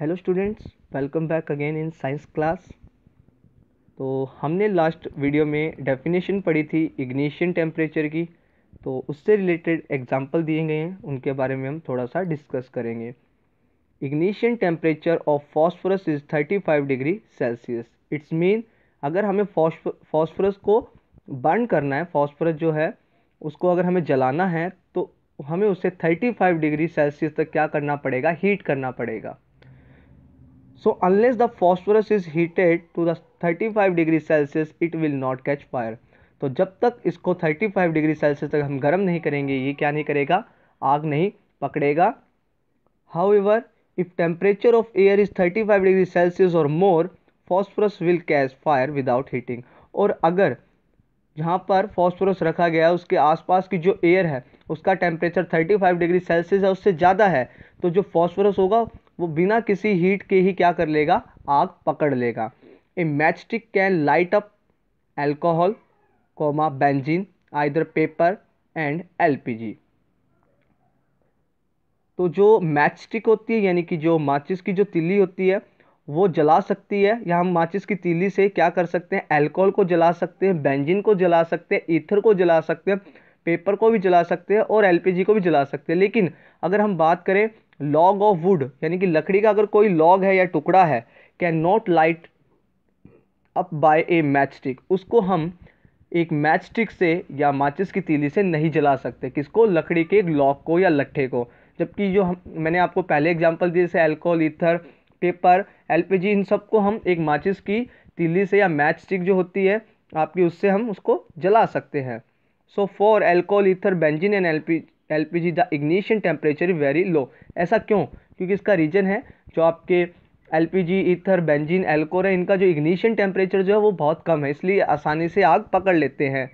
hello students welcome back again in science class तो हमने last video में definition पढ़ी थी इग्निशन टेम्परेचर की तो उससे रिलेटेड एग्जांपल दिए गए हैं उनके बारे में हम थोड़ा सा डिस्कस करेंगे ignition temperature of phosphorus is 35 degree Celsius it's mean अगर हमें फॉस्फोरस को बर्न करना है फॉस्फोरस जो है उसको अगर हमें जलाना है तो हमें उसे थर्टी डिग्री सेल्सियस तक क्या करना पड़ेगा हीट करना पड़ेगा So unless the phosphorus is heated to the 35 degree Celsius it will not catch fire तो जब तक इसको 35 डिग्री सेल्सियस तक हम गर्म नहीं करेंगे ये क्या नहीं करेगा आग नहीं पकड़ेगा however if temperature of air is 35 degree Celsius और more phosphorus will catch fire without heating और अगर जहाँ पर फॉस्फोरस रखा गया है उसके आसपास की जो एयर है उसका टेम्परेचर 35 डिग्री सेल्सियस है उससे ज़्यादा है तो जो फॉस्फोरस होगा वो बिना किसी हीट के ही क्या कर लेगा आग पकड़ लेगा a match stick can light up alcohol comma benzene either paper and LPG तो जो मैच स्टिक होती है यानी कि जो माचिस की जो तिली होती है वो जला सकती है या हम माचिस की तिली से क्या कर सकते हैं एल्कोहल को जला सकते हैं बेंजिन को जला सकते हैं ईथर को जला सकते हैं पेपर को भी जला सकते हैं और एलपीजी को भी जला सकते हैं लेकिन अगर हम बात करें लॉग ऑफ वुड यानी कि लकड़ी का अगर कोई लॉग है या टुकड़ा है can not light up by a match stick उसको हम एक मैच स्टिक से या माचिस की तीली से नहीं जला सकते किसको लकड़ी के एक लॉग को या लट्ठे को जबकि जो हम मैंने आपको पहले एग्जाम्पल दिए जैसे एल्कोहल ईथर पेपर एलपीजी इन सब को हम एक माचिस की तीली से या मैच स्टिक जो होती है आपकी उससे हम उसको जला सकते हैं so for alcohol ether benzene and L L P G the ignition temperature very low ऐसा क्यों क्योंकि इसका रीजन है जो आपके L G ether benzene alcohol है इनका जो इग्निशन टेम्परेचर जो है वो बहुत कम है इसलिए आसानी से आग पकड़ लेते हैं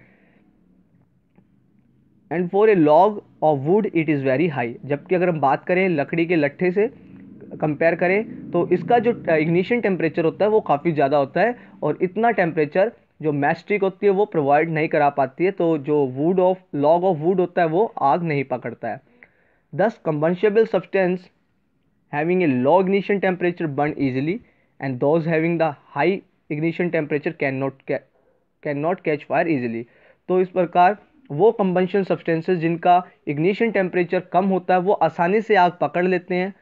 and for a log of wood it is very high जबकि अगर हम बात करें लकड़ी के लट्ठे से कंपेयर करें तो इसका जो इग्निशन टेम्परेचर होता है वो काफ़ी ज़्यादा होता है और इतना टेम्परेचर जो मैस्ट्रिक होती है वो प्रोवाइड नहीं करा पाती है तो जो wood of log of wood होता है वो आग नहीं पकड़ता है thus combustible substance having a low ignition temperature burn easily and those having the high ignition temperature can not can not catch fire easily तो इस प्रकार वो कम्बनशन सब्सटेंसेज जिनका इग्निशन टेम्परेचर कम होता है वो आसानी से आग पकड़ लेते हैं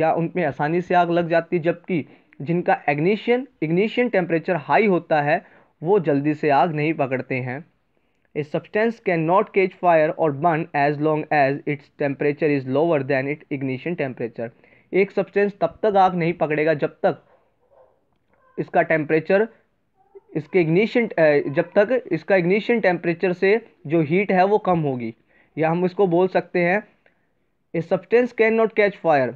या उनमें आसानी से आग लग जाती है जबकि जिनका एग्निशन इग्निशन टेम्परेचर हाई होता है वो जल्दी से आग नहीं पकड़ते हैं a substance can not catch fire और burn as long as its temperature is lower than it ignition temperature एक सब्सटेंस तब तक आग नहीं पकड़ेगा जब तक इसका टेम्परेचर इसके इग्निशन जब तक इसका इग्निशन टेम्परेचर से जो हीट है वो कम होगी या हम इसको बोल सकते हैं a substance can not catch fire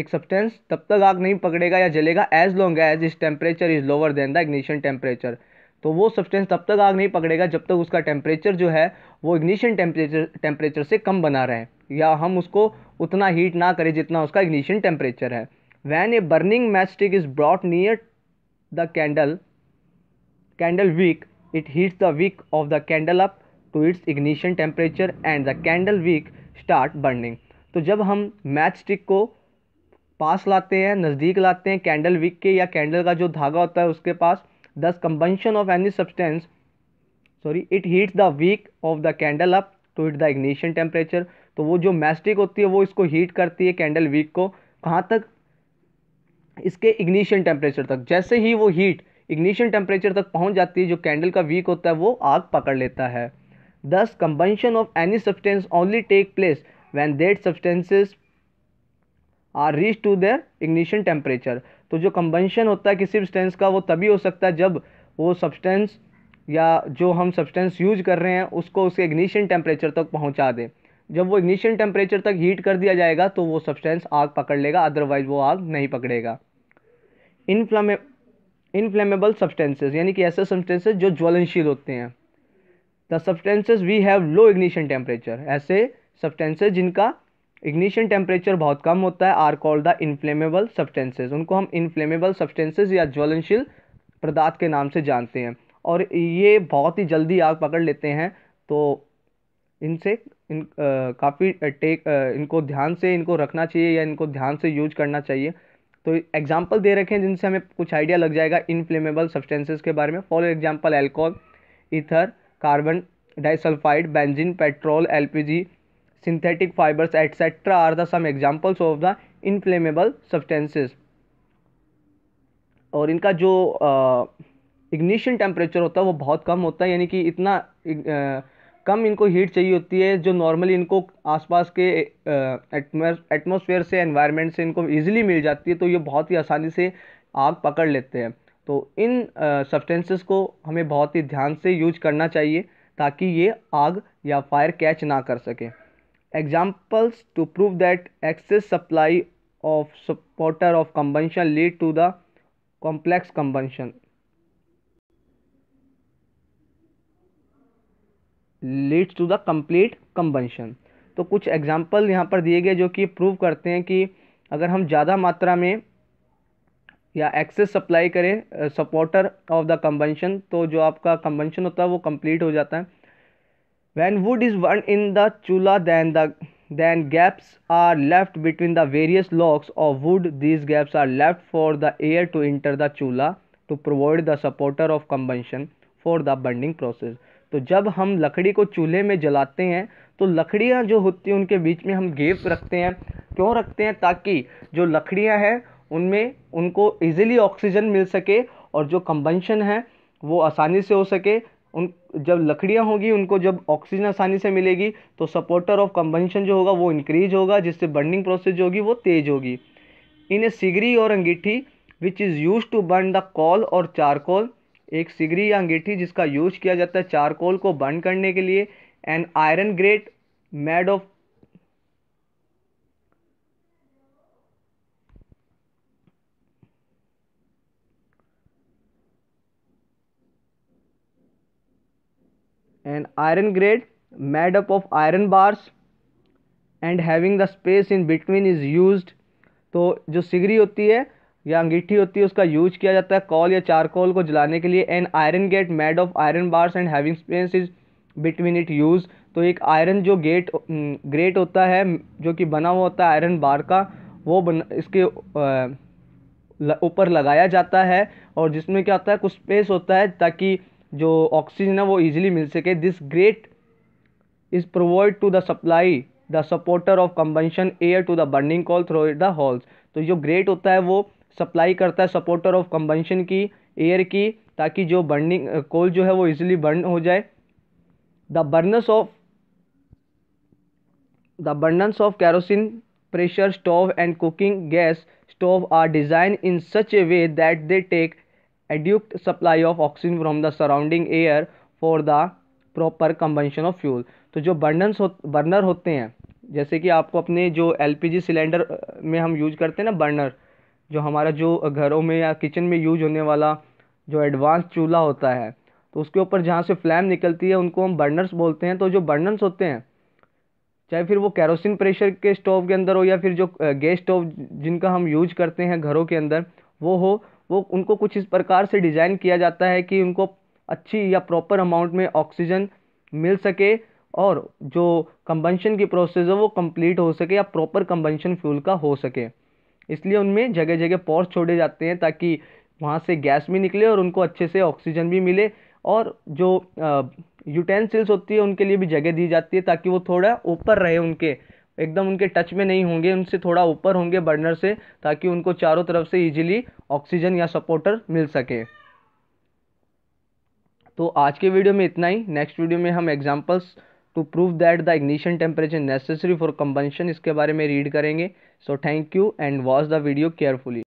एक सब्सटेंस तब तक आग नहीं पकड़ेगा या जलेगा एज लॉन्ग एज इस temperature is lower than the ignition temperature तो वो सब्सटेंस तब तक आग नहीं पकड़ेगा जब तक उसका टेम्परेचर जो है वो इग्निशन टेम्परेचर टेम्परेचर से कम बना रहे या हम उसको उतना हीट ना करें जितना उसका इग्निशन टेम्परेचर है when a burning matchstick is brought near the candle candle wick it heats the wick of the candle up to its ignition temperature and the candle wick start burning तो जब हम match stick को पास लाते हैं नज़दीक लाते हैं candle Wick के या candle का जो धागा होता है उसके पास thus combustion of any substance sorry it heats the wick of the candle up to it the ignition temperature तो वो जो मैस्टिक होती है वो इसको हीट करती है कैंडल वीक को कहाँ तक इसके इग्निशन टेम्परेचर तक जैसे ही वो हीट इग्निशन टेम्परेचर तक पहुँच जाती है जो कैंडल का वीक होता है वो आग पकड़ लेता है thus combustion of any substance only take place when that substances are reach to their ignition temperature तो जो कंबेंशन होता है किसी सब्सटेंस का वो तभी हो सकता है जब वो सब्सटेंस या जो हम सब्सटेंस यूज कर रहे हैं उसको उसके इग्निशन टेम्परेचर तक पहुंचा दें जब वो इग्निशन टेम्परेचर तक हीट कर दिया जाएगा तो वो सब्सटेंस आग पकड़ लेगा अदरवाइज वो आग नहीं पकड़ेगा इनफ्लामे इनफ्लेमेबल सब्सटेंसेज यानी कि ऐसे सब्सटेंसेज जो ज्वलनशील होते हैं the substances we have low ignition temperature ऐसे सब्सटेंसेज जिनका इग्निशन टेम्परेचर बहुत कम होता है are called the inflammable substances उनको हम इन्फ्लेमेबल सब्सटेंसेज या ज्वलनशील पदार्थ के नाम से जानते हैं और ये बहुत ही जल्दी आग पकड़ लेते हैं तो इनसे इन काफ़ी टेक आ, इनको ध्यान से इनको रखना चाहिए या इनको ध्यान से यूज करना चाहिए तो एग्जाम्पल दे रखे हैं जिनसे हमें कुछ आइडिया लग जाएगा इनफ्लेमेबल सब्सटेंसेज के बारे में for example alcohol ether carbon disulphide benzene petrol LPG synthetic fibers etc are the some examples of the inflammable substances और इनका जो इग्निशन टेम्परेचर होता है वो बहुत कम होता है यानी कि इतना आ, कम इनको हीट चाहिए होती है जो नॉर्मली इनको आसपास के एटमोसफेयर से एनवायरनमेंट से इनको इजीली मिल जाती है तो ये बहुत ही आसानी से आग पकड़ लेते हैं तो इन सब्सटेंसेस को हमें बहुत ही ध्यान से यूज करना चाहिए ताकि ये आग या फायर कैच ना कर सकें examples to prove that excess supply of supporter of combustion lead to the complex combustion leads to the complete combustion तो कुछ एग्जाम्पल यहाँ पर दिए गए जो कि प्रूव करते हैं कि अगर हम ज़्यादा मात्रा में या एक्सेस सप्लाई करें सपोर्टर ऑफ द कम्बेंशन तो जो आपका कम्बेंशन होता है वो कम्प्लीट हो जाता है When wood is burned in the chula then the then gaps are left between the various logs of wood these gaps are left for the air to enter the chula to provide the supporter of combustion for the burning process तो जब हम लकड़ी को चूल्हे में जलाते हैं तो लकड़ियाँ जो होती हैं उनके बीच में हम गेप रखते हैं क्यों रखते हैं ताकि जो लकड़ियाँ हैं उनमें उनको इजीली ऑक्सीजन मिल सके और जो कम्बंशन है वो आसानी से हो सके उन जब लकड़ियाँ होंगी उनको जब ऑक्सीजन आसानी से मिलेगी तो सपोर्टर ऑफ कंबंशन जो होगा वो इंक्रीज होगा जिससे बर्निंग प्रोसेस जो होगी वो तेज होगी इन ए सिगरी और अंगीठी which is use to burn the coal और चारकोल एक सिगरी या अंगीठी जिसका यूज किया जाता है चारकोल को बर्न करने के लिए and iron grate made of and iron grate made up of iron bars and having the space in between is use तो जो सिगरी होती है या अंगीठी होती है उसका यूज किया जाता है कॉल या चारकोल को जलाने के लिए and iron grate made of iron bars and having space is between it use तो एक आयरन जो गेट ग्रेट mm, होता है जो कि बना हुआ होता है आयरन बार का वो बन इसके ऊपर लगाया जाता है और जिसमें क्या होता है कुछ स्पेस होता है ताकि जो ऑक्सीजन है वो ईजिली मिल सके this grate is provide to the supply the supporter of combustion air to the burning coal through the holes तो जो ग्रेट होता है वो सप्लाई करता है सपोर्टर ऑफ कम्बनशन की एयर की ताकि जो बर्निंग कोल जो है वो इजीली बर्न हो जाए the burners of the burners of kerosene pressure stove and cooking gas stove are design in such a way that they take adequate supply of oxygen from the surrounding air for the proper combustion of fuel तो जो Berners हो burner होते हैं जैसे कि आपको अपने जो जी सिलेंडर में हम यूज करते हैं ना बर्नर जो हमारा जो घरों में या किचन में यूज होने वाला जो एडवांस चूल्हा होता है तो उसके ऊपर जहाँ से फ्लैम निकलती है उनको हम बर्नर्स बोलते हैं तो जो बर्नर्स होते हैं चाहे फिर वो कैरोसिन प्रेशर के स्टोव के अंदर हो या फिर जो गैस स्टोव जिनका हम यूज करते हैं घरों के अंदर वो हो वो उनको कुछ इस प्रकार से डिज़ाइन किया जाता है कि उनको अच्छी या प्रॉपर अमाउंट में ऑक्सीजन मिल सके और जो कम्बनशन की प्रोसेस है वो कंप्लीट हो सके या प्रॉपर कम्बनशन फ्यूल का हो सके इसलिए उनमें जगह जगह पोर्स छोड़े जाते हैं ताकि वहाँ से गैस भी निकले और उनको अच्छे से ऑक्सीजन भी मिले और जो यूटेंसिल्स होती है उनके लिए भी जगह दी जाती है ताकि वो थोड़ा ऊपर रहे उनके एकदम उनके टच में नहीं होंगे उनसे थोड़ा ऊपर होंगे बर्नर से ताकि उनको चारों तरफ से ईजिली ऑक्सीजन या सपोर्टर मिल सके तो आज के वीडियो में इतना ही नेक्स्ट वीडियो में हम examples to prove that the ignition temperature necessary for combustion इसके बारे में रीड करेंगे so thank you and watch the video carefully